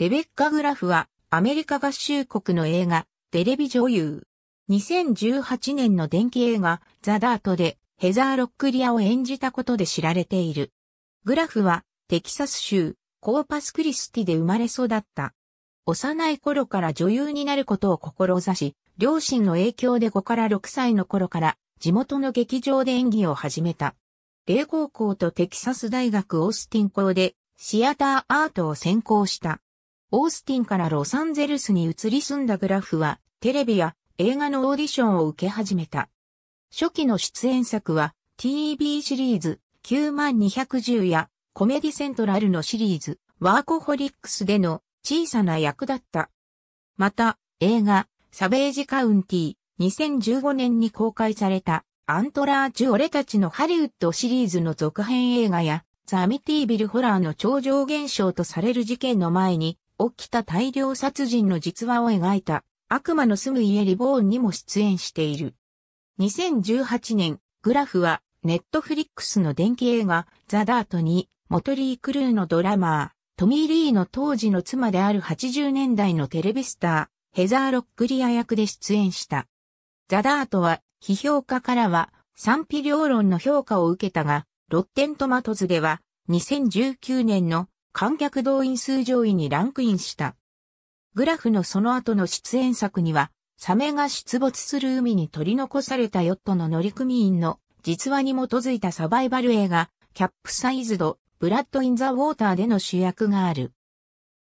レベッカ・グラフは、アメリカ合衆国の映画、テレビ女優。2018年の電気映画、ザ・ダートで、ヘザー・ロックリアを演じたことで知られている。グラフは、テキサス州、コーパス・クリスティで生まれ育った。幼い頃から女優になることを志し、両親の影響で5から6歳の頃から地元の劇場で演技を始めた。霊高校とテキサス大学オースティン校でシアターアートを専攻した。オースティンからロサンゼルスに移り住んだグラフは、テレビや映画のオーディションを受け始めた。初期の出演作は、TV シリーズ、9210や、コメディセントラルのシリーズ、ワーコホリックスでの小さな役だった。また、映画、サベージカウンティ、2015年に公開された、アントラージュ俺たちのハリウッドシリーズの続編映画や、ザ・ミティビルホラーの超常現象とされる事件の前に、起きた大量殺人の実話を描いた悪魔の住む家リボーンにも出演している。2018年、グラフはネットフリックスの電気映画ザ・ダートにモトリー・クルーのドラマー、トミー・リーの当時の妻である80年代のテレビスター、ヘザー・ロックリア役で出演した。ザ・ダートは批評家からは賛否両論の評価を受けたが、ロッテントマトズでは2019年の観客動員数上位にランクインした。グラフのその後の出演作には、サメが出没する海に取り残されたヨットの乗組員の実話に基づいたサバイバル映画、キャップサイズド、ブラッド・イン・ザ・ウォーターでの主役がある。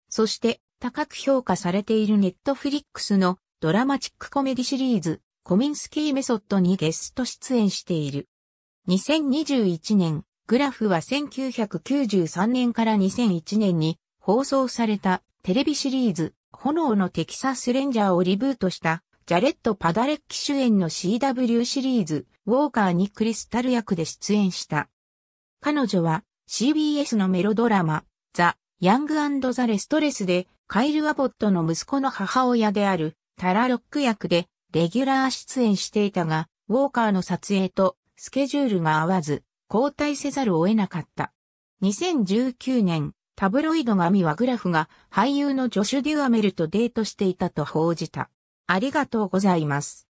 そして、高く評価されているネットフリックスのドラマチックコメディシリーズ、コミンスキーメソッドにゲスト出演している。2021年グラフは1993年から2001年に放送されたテレビシリーズ、炎のテキサスレンジャーをリブートしたジャレット・パダレッキ主演の CW シリーズ、ウォーカーにクリスタル役で出演した。彼女は CBS のメロドラマ、ザ・ヤングザ・レストレスでカイル・アボットの息子の母親であるタラ・ロック役でレギュラー出演していたが、ウォーカーの撮影とスケジュールが合わず、交代せざるを得なかった。2019年、タブロイド紙はグラフが俳優のジョシュ・デュアメルとデートしていたと報じた。ありがとうございます。